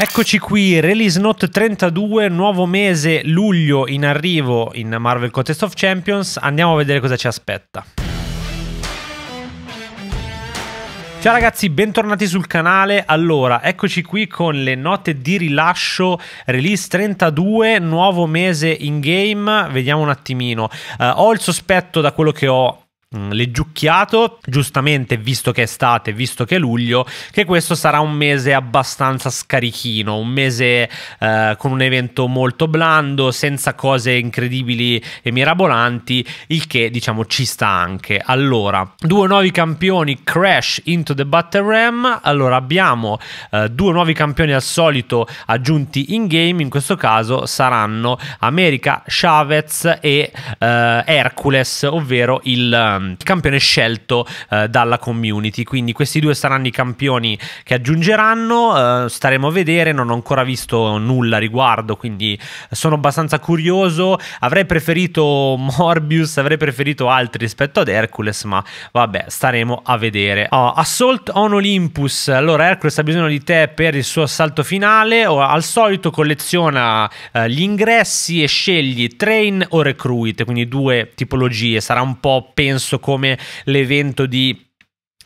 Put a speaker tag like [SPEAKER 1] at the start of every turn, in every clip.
[SPEAKER 1] Eccoci qui, Release Note 32, nuovo mese, luglio in arrivo in Marvel Contest of Champions. Andiamo a vedere cosa ci aspetta. Ciao ragazzi, bentornati sul canale. Allora, eccoci qui con le note di rilascio release 32, nuovo mese in game. Vediamo un attimino. Uh, ho il sospetto da quello che ho Mm, leggiucchiato, giustamente visto che è estate, visto che è luglio, che questo sarà un mese abbastanza scarichino, un mese eh, con un evento molto blando, senza cose incredibili e mirabolanti, il che diciamo ci sta anche. Allora, due nuovi campioni Crash into the Battle Ram, allora abbiamo eh, due nuovi campioni al solito aggiunti in game, in questo caso saranno America Chavez e eh, Hercules, ovvero il um, campione scelto uh, dalla community. Quindi questi due saranno i campioni che aggiungeranno. Uh, staremo a vedere, non ho ancora visto nulla a riguardo, quindi eh, sono abbastanza curioso. Avrei preferito Morbius, avrei preferito altri rispetto ad Hercules, ma vabbè, staremo a vedere. Oh, Assault on Olympus. Allora, Hercules ha bisogno di te per il suo assalto finale. Oh, al solito colleziona eh, gli ingressi e scegli train o recruit, quindi due tipologie. Sarà un po', penso come l'evento di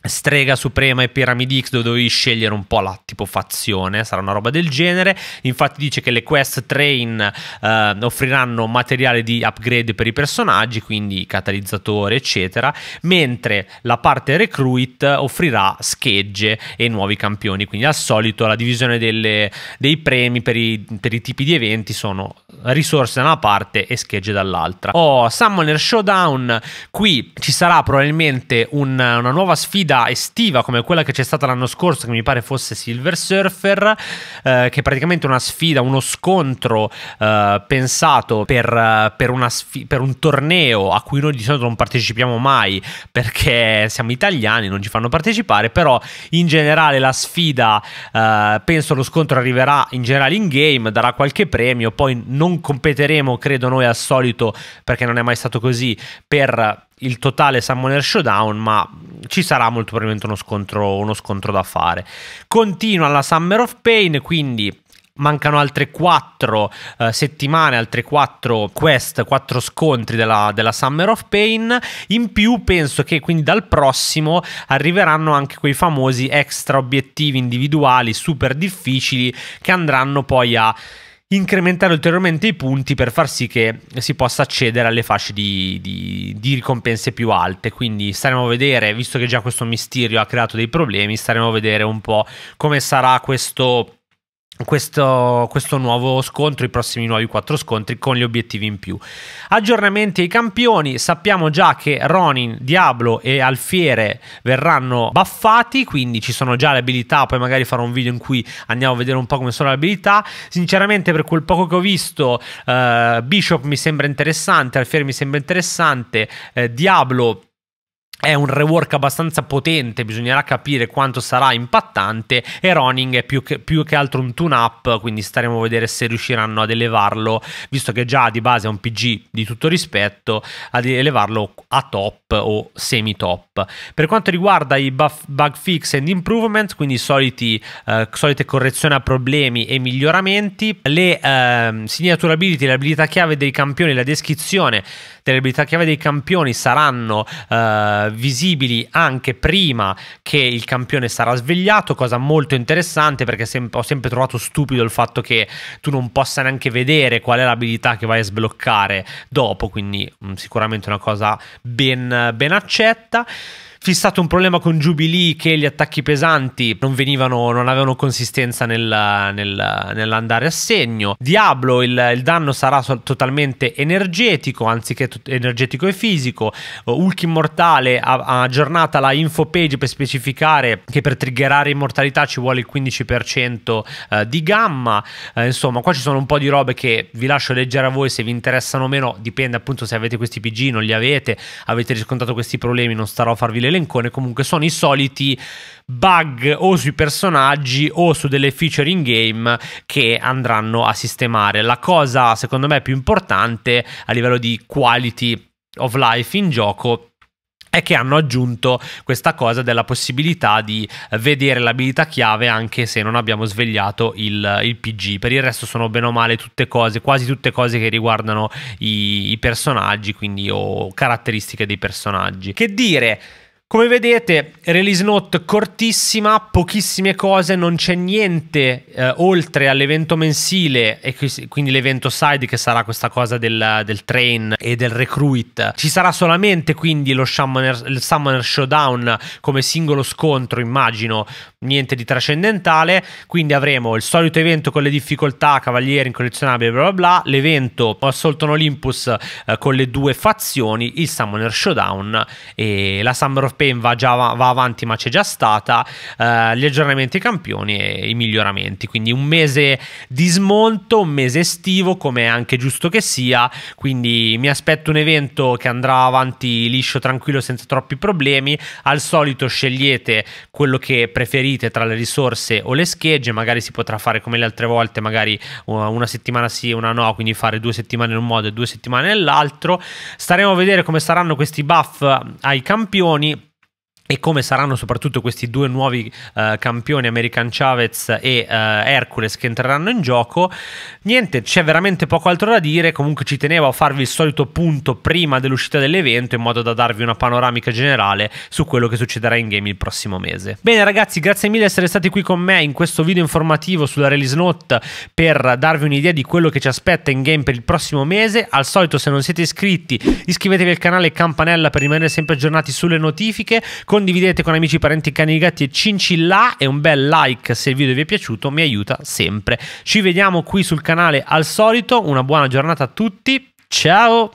[SPEAKER 1] Strega Suprema e Pyramid X dove dovevi scegliere un po' la tipo fazione, sarà una roba del genere. Infatti dice che le quest train eh, offriranno materiale di upgrade per i personaggi, quindi catalizzatore, eccetera, mentre la parte recruit offrirà schegge e nuovi campioni. Quindi al solito la divisione delle, dei premi per i, per i, tipi di eventi sono risorse da una parte e schegge dall'altra. Oh, Summoner Showdown, qui ci sarà probabilmente un, una nuova sfida sfida estiva come quella che c'è stata l'anno scorso, che mi pare fosse Silver Surfer, eh, che è praticamente una sfida, uno scontro eh, pensato per, eh, per, sf- per, un torneo a cui noi di solito non partecipiamo mai perché siamo italiani, non ci fanno partecipare, però in generale la sfida, eh, penso lo scontro arriverà in generale in game, darà qualche premio, poi non competeremo, credo noi al solito, perché non è mai stato così, per il totale Summoner Showdown, ma ci sarà molto probabilmente uno scontro, uno scontro da fare. Continua la Summer of Pain, quindi mancano altre 4 uh, eh, settimane, altre 4 quest, 4 scontri della, della, Summer of Pain. In più penso che quindi dal prossimo arriveranno anche quei famosi extra obiettivi individuali super difficili che andranno poi a incrementare ulteriormente i punti per far sì che si possa accedere alle fasce di, di, di, ricompense più alte. Quindi staremo a vedere, visto che già questo misterio ha creato dei problemi, staremo a vedere un po' come sarà questo questo, questo, nuovo scontro, i prossimi nuovi quattro scontri con gli obiettivi in più. Aggiornamenti ai campioni, sappiamo già che Ronin, Diablo e Alfiere verranno buffati, quindi ci sono già le abilità, poi magari farò un video in cui andiamo a vedere un po' come sono le abilità. Sinceramente per quel poco che ho visto, eh, Bishop mi sembra interessante, Alfiere mi sembra interessante, eh, Diablo è un rework abbastanza potente, bisognerà capire quanto sarà impattante e Roning è più che, più che altro un tune-up, quindi staremo a vedere se riusciranno ad elevarlo, visto che già di base è un PG di tutto rispetto, ad elevarlo a top o semi-top. Per quanto riguarda i buff, bug fix and improvement, quindi soliti, eh, solite correzioni a problemi e miglioramenti, le eh, signature ability, le abilità chiave dei campioni, la descrizione delle abilità chiave dei campioni saranno eh, visibili anche prima che il campione sarà svegliato, cosa molto interessante perché sem- ho sempre trovato stupido il fatto che tu non possa neanche vedere qual è l'abilità che vai a sbloccare dopo, quindi mh, mm, sicuramente una cosa ben, ben accetta fissato un problema con Jubilee che gli attacchi pesanti non venivano, non avevano consistenza nel, nel, nell'andare a segno. Diablo il, il danno sarà totalmente energetico anziché to- energetico e fisico. Uh, Hulk Immortale ha, ha aggiornata la info page per specificare che per triggerare immortalità ci vuole il 15% eh, di gamma. Eh, insomma, qua ci sono un po' di robe che vi lascio leggere a voi se vi interessano o meno. Dipende appunto se avete questi PG, non li avete, avete riscontrato questi problemi, non starò a farvi le l'elencone comunque sono i soliti bug o sui personaggi o su delle feature in game che andranno a sistemare. La cosa secondo me più importante a livello di quality of life in gioco è che hanno aggiunto questa cosa della possibilità di vedere l'abilità chiave anche se non abbiamo svegliato il, il PG. Per il resto sono bene o male tutte cose, quasi tutte cose che riguardano i, i personaggi, quindi o caratteristiche dei personaggi. Che dire? Come vedete, release note cortissima, pochissime cose, non c'è niente eh, oltre all'evento mensile e quindi l'evento side che sarà questa cosa del, del, train e del recruit. Ci sarà solamente quindi lo Summoner, il Summoner Showdown come singolo scontro, immagino, niente di trascendentale, quindi avremo il solito evento con le difficoltà, cavalieri incollezionabili, bla bla bla, l'evento Assault Olympus eh, con le due fazioni, il Summoner Showdown e la Summer of Pain Verstappen va, già, va avanti ma c'è già stata, eh, gli aggiornamenti campioni e i miglioramenti, quindi un mese di smonto, un mese estivo come è anche giusto che sia, quindi mi aspetto un evento che andrà avanti liscio, tranquillo, senza troppi problemi, al solito scegliete quello che preferite tra le risorse o le schegge, magari si potrà fare come le altre volte, magari eh, una settimana sì e una no, quindi fare due settimane in un modo e due settimane nell'altro, staremo a vedere come saranno questi buff ai campioni e come saranno soprattutto questi due nuovi uh, campioni American Chavez e uh, Hercules che entreranno in gioco niente c'è veramente poco altro da dire comunque ci tenevo a farvi il solito punto prima dell'uscita dell'evento in modo da darvi una panoramica generale su quello che succederà in game il prossimo mese bene ragazzi grazie mille di essere stati qui con me in questo video informativo sulla release note per darvi un'idea di quello che ci aspetta in game per il prossimo mese al solito se non siete iscritti iscrivetevi al canale e campanella per rimanere sempre aggiornati sulle notifiche condividete con amici, parenti, cani, gatti e cincilla e un bel like se il video vi è piaciuto, mi aiuta sempre. Ci vediamo qui sul canale al solito, una buona giornata a tutti, ciao!